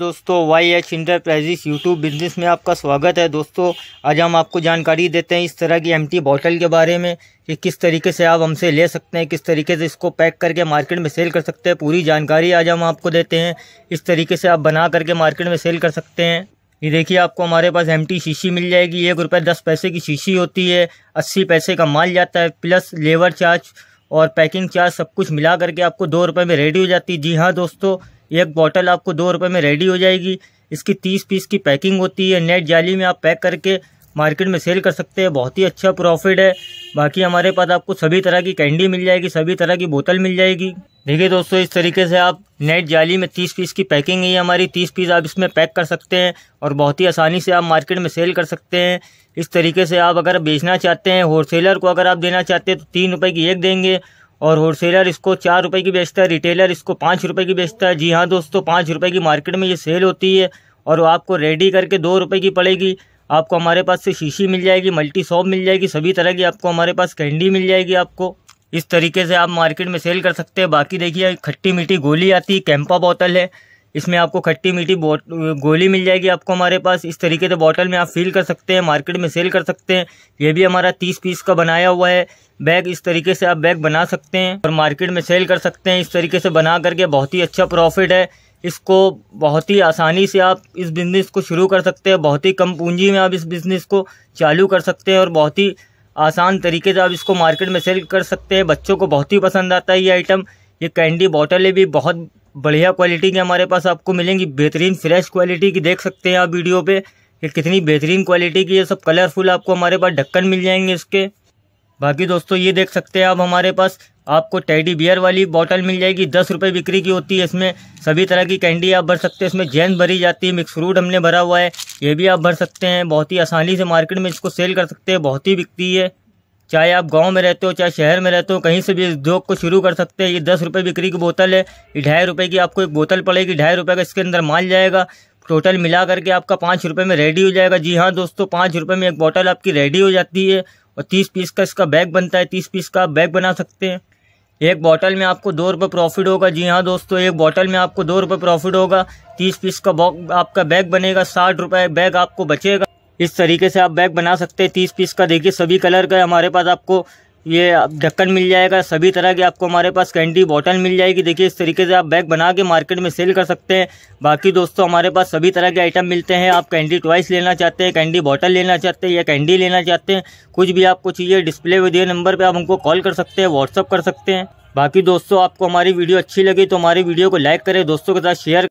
दोस्तों Y H enterprises YouTube business में आपका स्वागत है दोस्तों आज हम आपको जानकारी देते हैं इस तरह की टी बॉटल के बारे में कि किस तरीके से आप हमसे ले सकते हैं किस तरीके से इसको पैक करके मार्केट में सेल कर सकते हैं पूरी जानकारी आज हम आपको देते हैं इस तरीके से आप बना करके मार्केट में सेल कर सकते हैं ये देखिए आपको हमारे पास एम शीशी मिल जाएगी एक रुपये दस पैसे की शीशी होती है अस्सी पैसे का माल जाता है प्लस लेबर चार्ज और पैकिंग चार्ज सब कुछ मिला करके आपको दो रुपये में रेडी हो जाती है जी हाँ दोस्तों एक बॉटल आपको दो रुपये में रेडी हो जाएगी इसकी तीस पीस की पैकिंग होती है नेट जाली में आप पैक करके मार्केट में सेल कर सकते हैं बहुत ही अच्छा प्रॉफिट है बाकी हमारे पास आपको सभी तरह की कैंडी मिल जाएगी सभी तरह की बोतल मिल जाएगी देखिए दोस्तों इस तरीके से आप नेट जाली में तीस पीस की पैकिंग है हमारी तीस पीस आप इसमें पैक कर सकते हैं और बहुत ही आसानी से आप मार्केट में सेल कर सकते हैं इस तरीके से आप अगर बेचना चाहते हैं होलसेलर को अगर आप देना चाहते हैं तो तीन रुपये की एक देंगे और होलसेलर इसको चार रुपये की बेचता है रिटेलर इसको पाँच रुपये की बेचता है जी हाँ दोस्तों पाँच रुपये की मार्केट में ये सेल होती है और आपको रेडी करके दो रुपये की पड़ेगी आपको हमारे पास से शीशी मिल जाएगी मल्टी सॉप मिल जाएगी सभी तरह की आपको हमारे पास कैंडी मिल जाएगी आपको इस तरीके से आप मार्केट में सेल कर सकते हैं बाकी देखिए खट्टी मीठी गोली आती है कैंपा बोतल है इसमें आपको खट्टी मीठी गोली मिल जाएगी आपको हमारे पास इस तरीके से बॉटल में आप फील कर सकते हैं मार्केट में सेल कर सकते हैं ये भी हमारा तीस पीस का बनाया हुआ है बैग इस तरीके से आप बैग बना सकते हैं और मार्केट में सेल कर सकते हैं इस तरीके से बना करके बहुत ही अच्छा प्रॉफिट है इसको बहुत ही आसानी से आप इस बिज़नेस को शुरू कर सकते हैं बहुत ही कम पूंजी में आप इस बिज़नेस को चालू कर सकते हैं और बहुत ही आसान तरीके से आप इसको मार्केट में सेल कर सकते हैं बच्चों को बहुत ही पसंद आता है ये आइटम ये कैंडी बॉटलें भी बहुत बढ़िया क्वालिटी की हमारे पास आपको मिलेंगी बेहतरीन फ्रेश क्वालिटी की देख सकते हैं आप वीडियो पे ये कितनी बेहतरीन क्वालिटी की ये सब कलरफुल आपको हमारे पास ढक्कन मिल जाएंगे इसके बाकी दोस्तों ये देख सकते हैं आप हमारे पास आपको टेडी बियर वाली बॉटल मिल जाएगी दस रुपये बिक्री की होती है इसमें सभी तरह की कैंडी आप भर सकते हैं इसमें जैन भरी जाती है मिक्स फ्रूट हमने भरा हुआ है ये भी आप भर सकते हैं बहुत ही आसानी से मार्केट में इसको सेल कर सकते हैं बहुत ही बिकती है चाहे आप गांव में रहते हो चाहे शहर में रहते हो कहीं से भी इस उद्योग को शुरू कर सकते हैं ये दस रुपये बिक्री की बोतल है ये ढाई रुपये की आपको एक बोतल पड़ेगी ढाई रुपये का इसके अंदर माल जाएगा टोटल मिला करके आपका पाँच रुपये में रेडी हो जाएगा जी हाँ दोस्तों पाँच रुपये में एक बोतल आपकी रेडी हो जाती है और तीस पीस का इसका बैग बनता है तीस पीस का आप बैग बना सकते हैं एक बॉटल में आपको दो रुपये प्रॉफिट होगा जी हाँ दोस्तों एक बॉटल में आपको दो रुपये प्रॉफिट होगा तीस पीस का आपका बैग बनेगा साठ रुपये बैग आपको बचेगा इस तरीके से आप बैग बना सकते हैं तीस पीस का देखिए सभी कलर का हमारे पास आपको ये ढक्कन मिल जाएगा सभी तरह के आपको हमारे पास कैंडी बॉटल मिल जाएगी देखिए इस तरीके से आप बैग बना के मार्केट में सेल कर सकते हैं बाकी दोस्तों हमारे पास सभी तरह के आइटम मिलते हैं आप कैंडी ट्वाइस लेना चाहते हैं कैंडी बॉटल लेना चाहते हैं या कैंडी लेना चाहते हैं कुछ भी आपको चाहिए डिस्प्ले में दिए नंबर पर आप हमको कॉल कर सकते हैं व्हाट्सअप कर सकते हैं बाकी दोस्तों आपको हमारी वीडियो अच्छी लगी तो हमारी वीडियो को लाइक करें दोस्तों के साथ शेयर